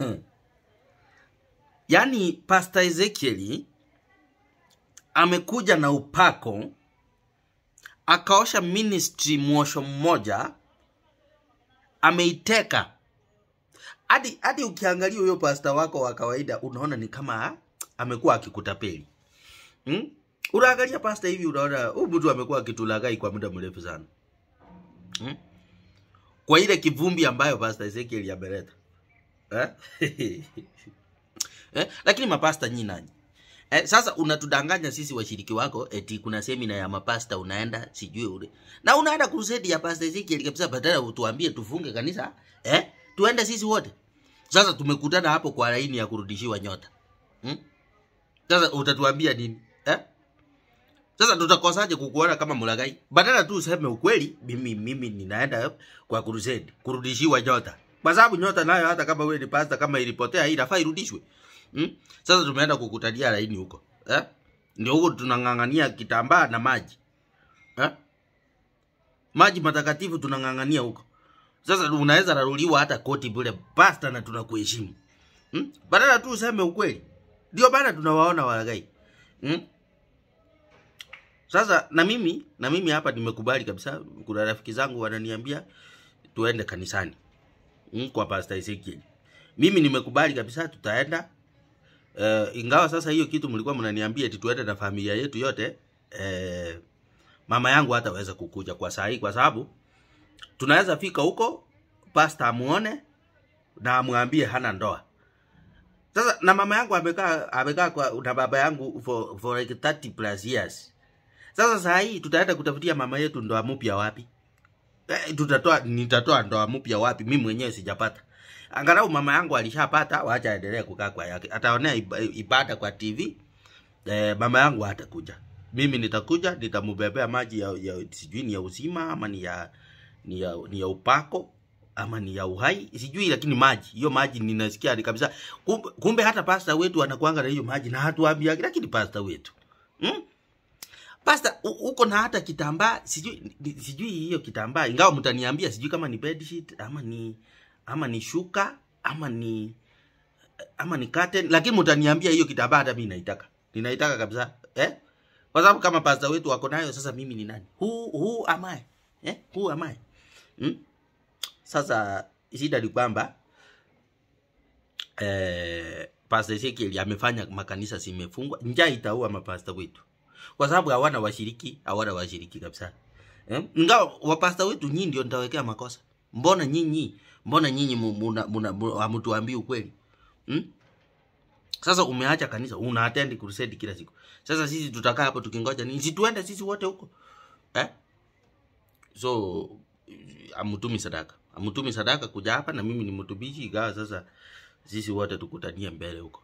hmm. yaani pasta ezekieli amekuja na upako akaosha ministry mwosho mmoja ameiteka hadi hadi ukiangalia huyo pasta wako wa kawaida unaona ni kama amekuwa akikutapeli hmm? unaangalia pasta hivi unaona huyu mtu amekuwa akitulagai kwa muda mrefu sana hmm? kwa ile kivumbi ambayo pasta Ezekiel ameleta eh? eh? Lakini mapasta nyi nani Eh, sasa unatudanganya sisi washiriki wako eti kuna semina ya mapasta unaenda sijui ule. Na unaenda kurusedi ya Pastor Ezekiel kabisa badala utuambie tufunge kanisa, eh? Tuende sisi wote. Sasa tumekutana hapo kwa laini ya kurudishiwa nyota. Hmm? Sasa utatuambia nini? Eh? Sasa tutakosaje kukuona kama mulagai? Badala tu useme ukweli, mimi mimi ninaenda kwa crusade kurudishiwa nyota. Kwa sababu nyota nayo hata kama wewe ni pasta, kama ilipotea hii inafaa irudishwe. Hmm? Sasa tumeenda kukutania laini huko. Eh? Ndio huko tunang'ang'ania kitambaa na maji. Eh? Maji matakatifu tunang'ang'ania huko. Sasa unaweza raruliwa hata koti bure pasta na tunakuheshimu. Hmm? Badala tu useme ukweli. Ndio bana tunawaona walagai. Hmm? Sasa na mimi na mimi hapa nimekubali kabisa. Kuna rafiki zangu wananiambia tuende kanisani kwa Pastor Ezekiel. Mimi nimekubali kabisa tutaenda. Uh, ingawa sasa hiyo kitu mlikuwa mnaniambia eti tuende na familia yetu yote eh, mama yangu hataweza kukuja kwa saa hii kwa sababu tunaweza fika huko pasta amuone na amwambie hana ndoa. Sasa na mama yangu amekaa amekaa kwa na baba yangu for, for like 30 plus years. Sasa saa hii tutaenda kutafutia mama yetu ndoa mpya wapi? Eh, tutatoa nitatoa ndoa mpya wapi? Mimi mwenyewe sijapata. Angalau mama yangu alishapata, waacha aendelee kukaa kwa yake, ataonea ibada kwa TV. e, eh, mama yangu atakuja mimi nitakuja, nitamubebea maji ya, ya sijui ni ya uzima ama ni ya, ni ya, ni ya upako ama ni ya uhai sijui, lakini maji hiyo maji ninasikia ni kabisa. Kumbe, kumbe hata pasta wetu anakuanga na hiyo maji na hatuambiagi, lakini pasta wetu hmm? Pasta, uko na hata kitambaa sijui sijui hiyo kitambaa ingawa mtaniambia sijui kama ni bed sheet ama ni ama ni shuka ama ni ama ni curtain lakini mtaniambia hiyo kitambaa hata mimi naitaka ninaitaka kabisa eh kwa sababu kama pasta wetu wako nayo sasa mimi ni nani who who am i eh who am i hmm? sasa shida ni kwamba eh, Pastor Ezekiel amefanya makanisa simefungwa, njaa itaua mapasta wetu kwa sababu hawana washiriki, hawana washiriki kabisa eh? Ingawa wapasta wetu nyinyi ndio nitawekea makosa. Mbona nyinyi mbona nyinyi hamtuambii ukweli hmm? Sasa umeacha kanisa, unaatendi attend crusade kila siku. Sasa sisi tutakaa hapo tukingoja ni Si tuende sisi wote huko eh? So amutumi sadaka, amutumi sadaka kuja hapa, na mimi ni mtumishi, ingawa sasa sisi wote tukutania mbele huko.